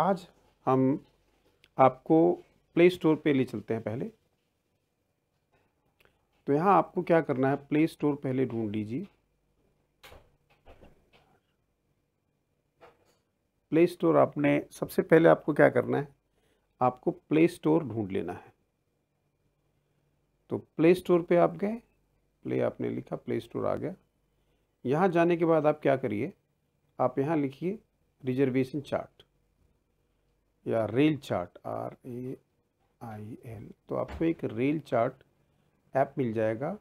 आज हम आपको प्ले स्टोर पे ले चलते हैं पहले तो यहाँ आपको क्या करना है प्ले स्टोर पहले ढूंढ लीजिए प्ले स्टोर आपने सबसे पहले आपको क्या करना है आपको प्ले स्टोर ढूंढ लेना है तो प्ले स्टोर पे आप गए प्ले आपने लिखा प्ले स्टोर आ गया यहाँ जाने के बाद आप क्या करिए आप यहाँ लिखिए रिजर्वेशन चार्ट या rail chart R A I L तो आपको एक रेल चार्ट ऐप मिल जाएगा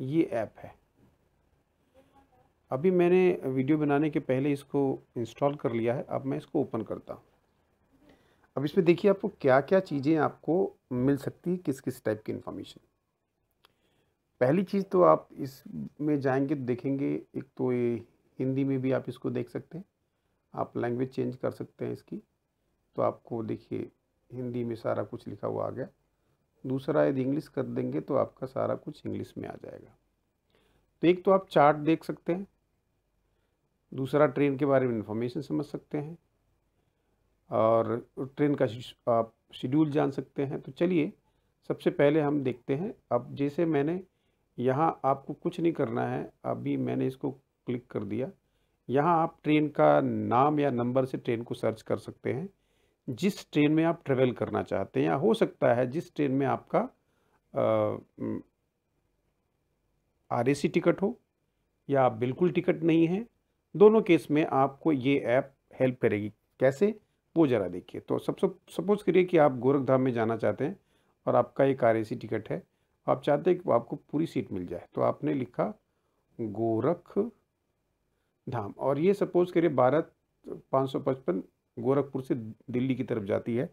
ये ऐप है अभी मैंने वीडियो बनाने के पहले इसको इंस्टॉल कर लिया है अब मैं इसको ओपन करता हूँ अब इसमें देखिए आपको क्या क्या चीज़ें आपको मिल सकती है किस किस टाइप की इन्फॉर्मेशन पहली चीज़ तो आप इसमें जाएंगे तो देखेंगे एक तो ये हिंदी में भी आप इसको देख सकते हैं आप लैंग्वेज चेंज कर सकते हैं इसकी तो आपको देखिए हिंदी में सारा कुछ लिखा हुआ आ गया दूसरा यदि इंग्लिश कर देंगे तो आपका सारा कुछ इंग्लिश में आ जाएगा तो एक तो आप चार्ट देख सकते हैं दूसरा ट्रेन के बारे में इंफॉर्मेशन समझ सकते हैं और ट्रेन का आप शेड्यूल जान सकते हैं तो चलिए सबसे पहले हम देखते हैं अब जैसे मैंने यहाँ आपको कुछ नहीं करना है अभी मैंने इसको क्लिक कर दिया यहाँ आप ट्रेन का नाम या नंबर से ट्रेन को सर्च कर सकते हैं जिस ट्रेन में आप ट्रेवल करना चाहते हैं या हो सकता है जिस ट्रेन में आपका आर टिकट हो या आप बिल्कुल टिकट नहीं है दोनों केस में आपको ये ऐप हेल्प करेगी कैसे वो ज़रा देखिए तो सब सब सपोज़ करिए कि आप गोरखधाम में जाना चाहते हैं और आपका एक आर टिकट है आप चाहते हैं कि आपको पूरी सीट मिल जाए तो आपने लिखा गोरख धाम और ये सपोज़ करिए भारत पाँच सौ पचपन गोरखपुर से दिल्ली की तरफ जाती है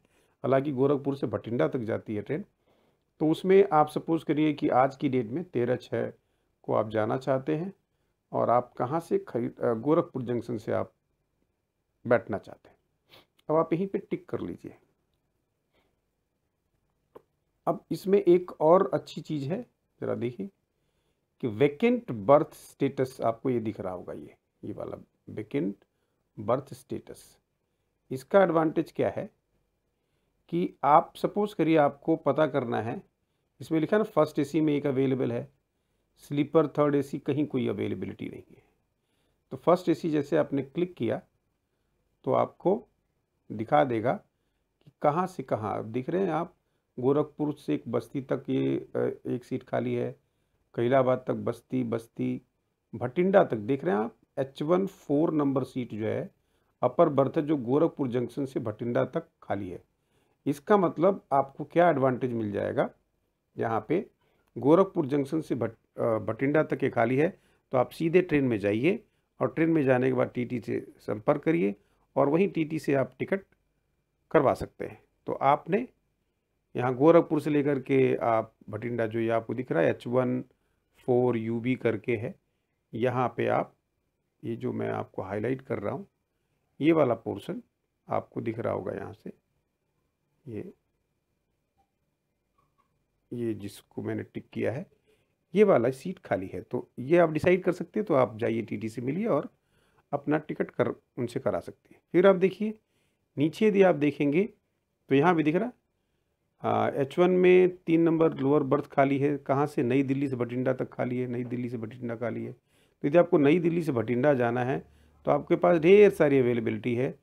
हालांकि गोरखपुर से भटिंडा तक जाती है ट्रेन तो उसमें आप सपोज़ करिए कि आज की डेट में तेरह छः को आप जाना चाहते हैं और आप कहाँ से खरीद गोरखपुर जंक्शन से आप बैठना चाहते हैं अब आप यहीं पे टिक कर लीजिए अब इसमें एक और अच्छी चीज़ है ज़रा देखिए कि वैकेंट बर्थ स्टेटस आपको ये दिख रहा होगा ये ये वाला वैकेंट बर्थ स्टेटस इसका एडवांटेज क्या है कि आप सपोज़ करिए आपको पता करना है इसमें लिखा ना फर्स्ट एसी में एक अवेलेबल है स्लीपर थर्ड एसी कहीं कोई अवेलेबिलिटी नहीं है तो फर्स्ट एसी जैसे आपने क्लिक किया तो आपको दिखा देगा कि कहाँ से कहाँ दिख रहे हैं आप गोरखपुर से एक बस्ती तक ये एक सीट खाली है कैलाबाद तक बस्ती बस्ती भटिंडा तक देख रहे हैं आप H one four number seat जो है अपर बर्थ जो गोरखपुर जंक्शन से भटिंडा तक खाली है इसका मतलब आपको क्या एडवांटेज मिल जाएगा यहाँ पे गोरखपुर जंक्शन से भट भटिंडा तक ये खाली है तो आप सीधे ट्रेन में जाइए और ट्रेन में जाने के बाद टीटी से संपर्क करिए और वहीं टीटी से आप टिकट करवा सकते हैं तो आपने यहाँ गोरखपुर से लेकर के आप भटिंडा जो ये आपको दिख रहा है H one four U B करके है यहाँ पे आप ये जो मैं आपको हाईलाइट कर रहा हूँ ये वाला पोर्शन आपको दिख रहा होगा यहाँ से ये ये जिसको मैंने टिक किया है ये वाला सीट खाली है तो ये आप डिसाइड कर सकते हैं तो आप जाइए टीटी से मिलिए और अपना टिकट कर उनसे करा सकते हैं फिर आप देखिए नीचे यदि आप देखेंगे तो यहाँ भी दिख रहा एच वन हाँ, में तीन नंबर लोअर बर्थ खाली है कहाँ से नई दिल्ली से भटिंडा तक खाली है नई दिल्ली से भटिंडा खाली है तो यदि आपको नई दिल्ली से भटिंडा जाना है तो आपके पास ढेर सारी अवेलेबिलिटी है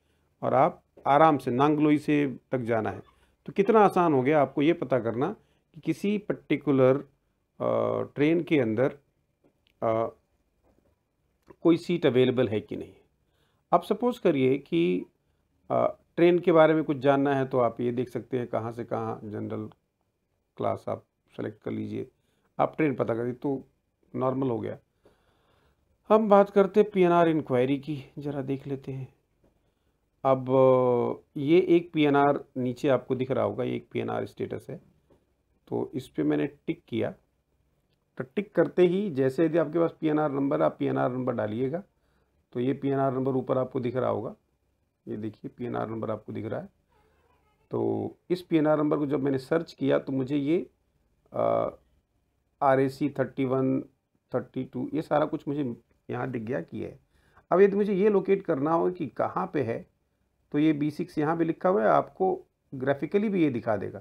और आप आराम से नांगलोई से तक जाना है तो कितना आसान हो गया आपको ये पता करना कि किसी पर्टिकुलर ट्रेन के अंदर आ, कोई सीट अवेलेबल है कि नहीं आप सपोज़ करिए कि आ, ट्रेन के बारे में कुछ जानना है तो आप ये देख सकते हैं कहाँ से कहाँ जनरल क्लास आप सेलेक्ट कर लीजिए आप ट्रेन पता करिए तो नॉर्मल हो गया हम बात करते हैं पीएनआर इंक्वायरी की ज़रा देख लेते हैं अब ये एक पीएनआर नीचे आपको दिख रहा होगा ये एक पीएनआर स्टेटस है तो इस पर मैंने टिक किया तो टिक करते ही जैसे यदि आपके पास पीएनआर नंबर आप पीएनआर नंबर डालिएगा तो ये पीएनआर नंबर ऊपर आपको दिख रहा होगा ये देखिए पीएनआर नंबर आपको दिख रहा है तो इस पीएनआर नंबर को जब मैंने सर्च किया तो मुझे ये R A C thirty one thirty two ये सारा कुछ मुझे यहाँ दिख गया कि है अब यदि मुझे ये लोकेट करना हो कि कहाँ पे है तो ये बी सिक्स यहाँ पर लिखा हुआ है आपको ग्राफिकली भी ये दिखा देगा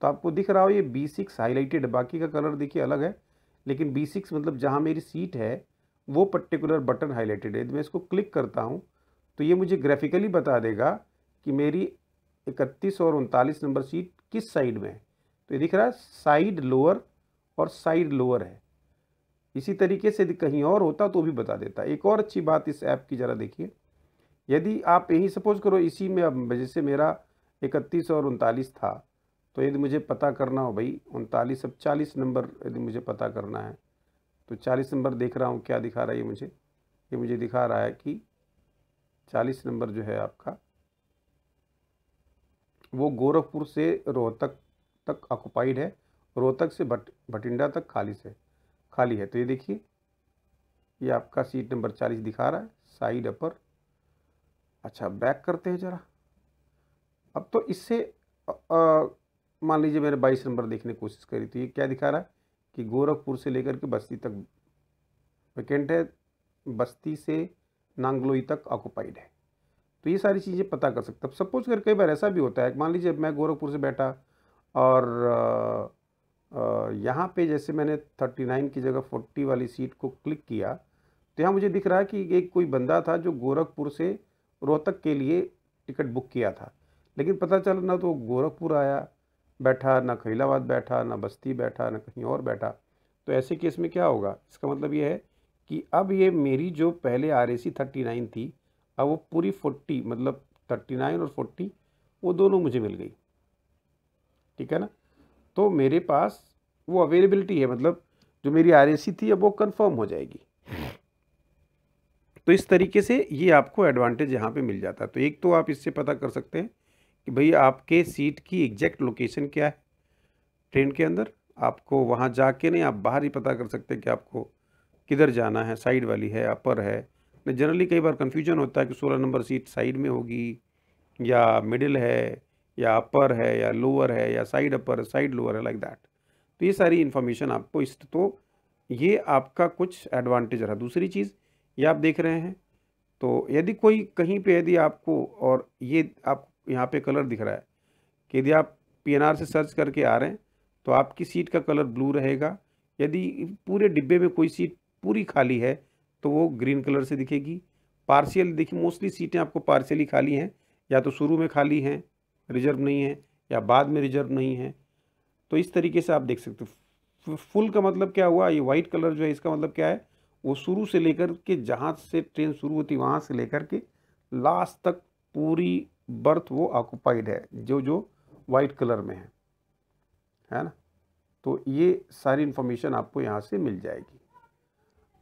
तो आपको दिख रहा हो ये बी सिक्स हाईलाइटेड बाकी का कलर देखिए अलग है लेकिन बी सिक्स मतलब जहाँ मेरी सीट है वो पर्टिकुलर बटन हाईलाइटेड है यदि मैं इसको क्लिक करता हूँ तो ये मुझे ग्राफिकली बता देगा कि मेरी इकतीस और उनतालीस नंबर सीट किस साइड में है तो ये दिख रहा है साइड लोअर और साइड लोअर है इसी तरीके से कहीं और होता तो भी बता देता एक और अच्छी बात इस ऐप की ज़रा देखिए यदि आप यही सपोज करो इसी में अब जैसे मेरा इकतीस और उनतालीस था तो यदि मुझे पता करना हो भाई उनतालीस अब चालीस नंबर यदि मुझे पता करना है तो चालीस नंबर देख रहा हूँ क्या दिखा रहा है ये मुझे ये मुझे दिखा रहा है कि चालीस नंबर जो है आपका वो गोरखपुर से रोहतक तक ऑक्युपाइड है रोहतक से भट भटिंडा तक खाली है खाली है तो ये देखिए ये आपका सीट नंबर चालीस दिखा रहा है साइड अपर अच्छा बैक करते हैं ज़रा अब तो इससे मान लीजिए मैंने बाईस नंबर देखने की कोशिश करी तो ये क्या दिखा रहा है कि गोरखपुर से लेकर के बस्ती तक वैकेंट है बस्ती से नांगलोई तक ऑक्यूपाइड है तो ये सारी चीज़ें पता कर सकते अब सपोज कर कई बार ऐसा भी होता है मान लीजिए मैं गोरखपुर से बैठा और यहाँ पे जैसे मैंने 39 की जगह 40 वाली सीट को क्लिक किया तो यहाँ मुझे दिख रहा है कि एक कोई बंदा था जो गोरखपुर से रोहतक के लिए टिकट बुक किया था लेकिन पता चला ना तो गोरखपुर आया बैठा ना खैलाबाद बैठा ना बस्ती बैठा ना कहीं और बैठा तो ऐसे केस में क्या होगा इसका मतलब ये है कि अब ये मेरी जो पहले R A C thirty nine थी अब वो पूरी फोर्टी मतलब थर्टी नाइन और फोर्टी वो दोनों मुझे मिल गई ठीक है ना तो मेरे पास वो अवेलेबिलिटी है मतलब जो मेरी आर थी अब वो कन्फर्म हो जाएगी तो इस तरीके से ये आपको एडवांटेज यहाँ पे मिल जाता है तो एक तो आप इससे पता कर सकते हैं कि भाई आपके सीट की एग्जैक्ट लोकेशन क्या है ट्रेन के अंदर आपको वहाँ जाके नहीं आप बाहर ही पता कर सकते हैं कि आपको किधर जाना है साइड वाली है अपर है नहीं जनरली कई बार कन्फ्यूजन होता है कि सोलह नंबर सीट साइड में होगी या मिडिल है या अपर है या लोअर है या साइड अपर साइड लोअर है लाइक दैट तो ये सारी इन्फॉर्मेशन आपको इस तो ये आपका कुछ एडवांटेज रहा दूसरी चीज़ ये आप देख रहे हैं तो यदि कोई कहीं पे यदि आपको और ये आप यहाँ पे कलर दिख रहा है कि यदि आप पीएनआर से सर्च करके आ रहे हैं तो आपकी सीट का कलर ब्लू रहेगा यदि पूरे डिब्बे में कोई सीट पूरी खाली है तो वो ग्रीन कलर से दिखेगी पार्शियल देखिए मोस्टली सीटें आपको पार्शियली खाली हैं या तो शुरू में खाली हैं रिजर्व नहीं है या बाद में रिजर्व नहीं है तो इस तरीके से आप देख सकते हो फुल का मतलब क्या हुआ ये वाइट कलर जो है इसका मतलब क्या है वो शुरू से लेकर के जहाँ से ट्रेन शुरू होती वहाँ से लेकर के लास्ट तक पूरी बर्थ वो ऑक्यूपाइड है जो जो वाइट कलर में है है ना तो ये सारी इन्फॉर्मेशन आपको यहाँ से मिल जाएगी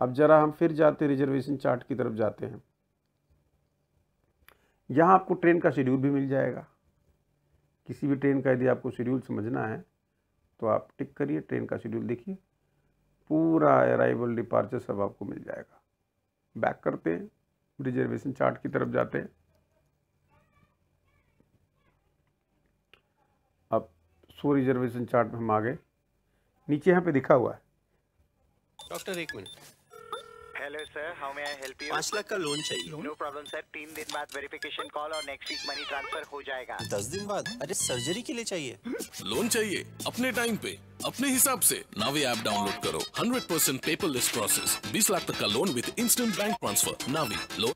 अब ज़रा हम फिर जाते रिजर्वेशन चार्ट की तरफ जाते हैं यहाँ आपको ट्रेन का शेड्यूल भी मिल जाएगा किसी भी ट्रेन का यदि आपको शेड्यूल समझना है तो आप टिक करिए ट्रेन का शेड्यूल देखिए पूरा अराइवल डिपार्चर सब आपको मिल जाएगा बैक करते हैं रिजर्वेशन चार्ट की तरफ जाते हैं अब सो रिजर्वेशन चार्ट में हम आ गए नीचे यहाँ पे दिखा हुआ है डॉक्टर एक minute hello sir how may I help you पाँच लाख का लोन चाहिए नो प्रॉब्लम सर तीन दिन बाद वेरिफिकेशन कॉल और नेक्स्ट वीक मनी ट्रांसफर हो जाएगा दस दिन बाद अरे सर्जरी के लिए चाहिए लोन चाहिए अपने टाइम पे अपने हिसाब से नावे ऐप डाउनलोड करो 100% परसेंट पेपर लिस्ट प्रोसेस बीस लाख तक का loan with instant bank transfer Navi loan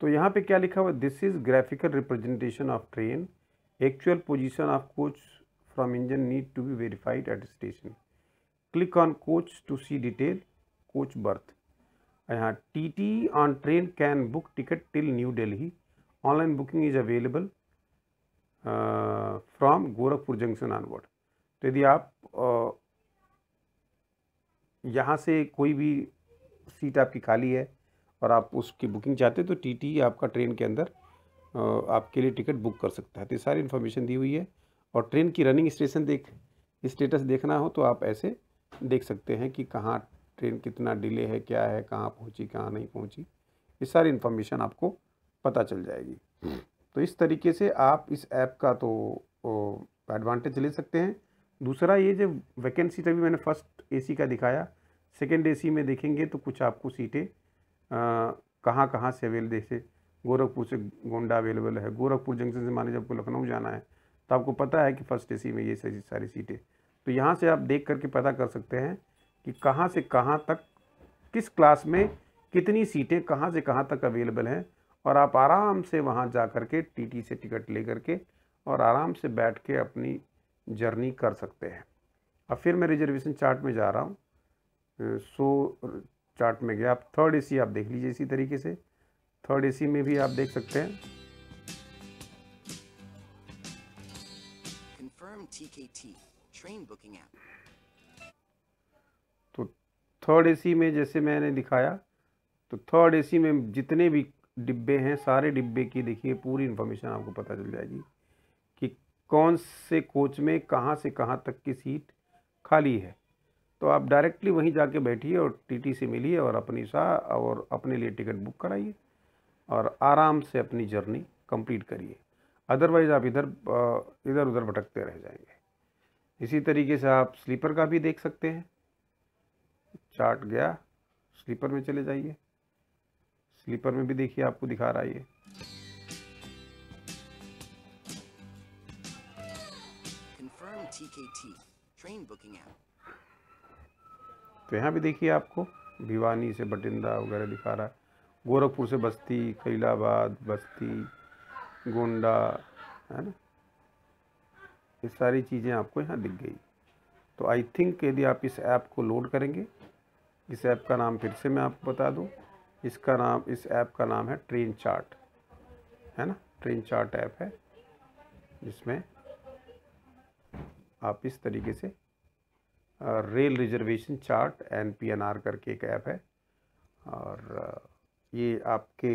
तो यहाँ पे क्या लिखा हुआ this is graphical representation of train actual position of coach from engine need to be verified at station click on coach to see detail coach berth यहाँ T T on train can book ticket till new daily online booking is available from Gorakhpur junction onward तो यदि आप uh, यहाँ से कोई भी seat आपकी खाली है और आप उसकी बुकिंग चाहते हैं तो टी आपका ट्रेन के अंदर uh, आपके लिए टिकट बुक कर सकता है तो ये सारी इन्फॉर्मेशन दी हुई है और ट्रेन की रनिंग स्टेशन देख स्टेटस देखना हो तो आप ऐसे देख सकते हैं कि कहाँ ट्रेन कितना डिले है क्या है कहाँ पहुँची कहाँ नहीं पहुँची ये सारी इन्फॉर्मेशन आपको पता चल जाएगी हम्म। तो इस तरीके से आप इस ऐप का तो एडवांटेज ले सकते हैं दूसरा ये जो वैकेंसी तभी मैंने फ़र्स्ट एसी का दिखाया सेकेंड एसी में देखेंगे तो कुछ आपको सीटें कहाँ कहाँ से अवेल जैसे गोरखपुर से गोंडा अवेलेबल है गोरखपुर जंक्शन से माने जब आपको लखनऊ जाना है तो आपको पता है कि फ़र्स्ट एसी में ये सारी सीटें तो यहाँ से आप देख करके पता कर सकते हैं कि कहाँ से कहाँ तक किस क्लास में कितनी सीटें कहाँ से कहाँ तक अवेलेबल हैं और आप आराम से वहाँ जा कर के टी से टिकट ले कर के और आराम से बैठ के अपनी जर्नी कर सकते हैं अब फिर मैं रिजर्वेशन चार्ट में जा रहा हूँ सो चार्ट में गया आप थर्ड एसी आप देख लीजिए इसी तरीके से थर्ड एसी में भी आप देख सकते हैं थर्ड एसी में जैसे मैंने दिखाया तो थर्ड एसी में जितने भी डिब्बे हैं सारे डिब्बे की देखिए पूरी इन्फॉर्मेशन आपको पता चल जाएगी कि कौन से कोच में कहाँ से कहाँ तक की सीट खाली है तो आप डायरेक्टली वहीं जाके बैठिए और टीटी से मिलिए और अपनी सा और अपने लिए टिकट बुक कराइए और आराम से अपनी जर्नी कंप्लीट करिए अदरवाइज़ आप इधर इधर उधर भटकते रह जाएंगे इसी तरीके से आप स्लीपर का भी देख सकते हैं स्टार्ट गया स्लीपर में चले जाइए स्लीपर में भी देखिए आपको दिखा रहा है ये तो यहाँ भी देखिए आपको भिवानी से बटिंदा वगैरह दिखा रहा है गोरखपुर से बस्ती खैलाबाद बस्ती गोंडा है ना ये सारी चीज़ें आपको यहाँ दिख गई तो आई थिंक यदि आप इस ऐप को लोड करेंगे इस ऐप का नाम फिर से मैं आपको बता दूं इसका नाम इस ऐप का नाम है ट्रेन चार्ट है ना ट्रेन चार्ट ऐप है जिसमें आप इस तरीके से rail reservation chart N P N R करके एक ऐप है और ये आपके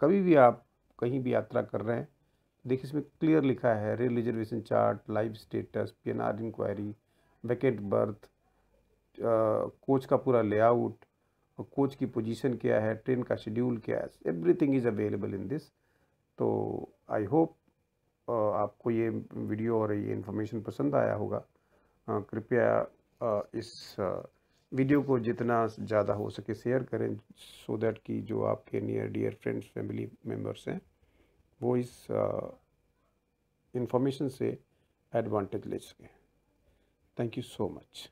कभी भी आप कहीं भी यात्रा कर रहे हैं देखिए इसमें क्लियर लिखा है rail reservation chart live status P N R enquiry vacant berth coach का पूरा लेआउट कोच की पोजीशन क्या है ट्रेन का शेड्यूल क्या है everything is available in this तो आई होप आपको ये वीडियो और ये इन्फॉर्मेशन पसंद आया होगा कृपया इस वीडियो को जितना ज़्यादा हो सके शेयर करें सो so दैट कि जो आपके near dear friends family members हैं वो इस इन्फॉर्मेशन से एडवांटेज ले सकें थैंक यू सो मच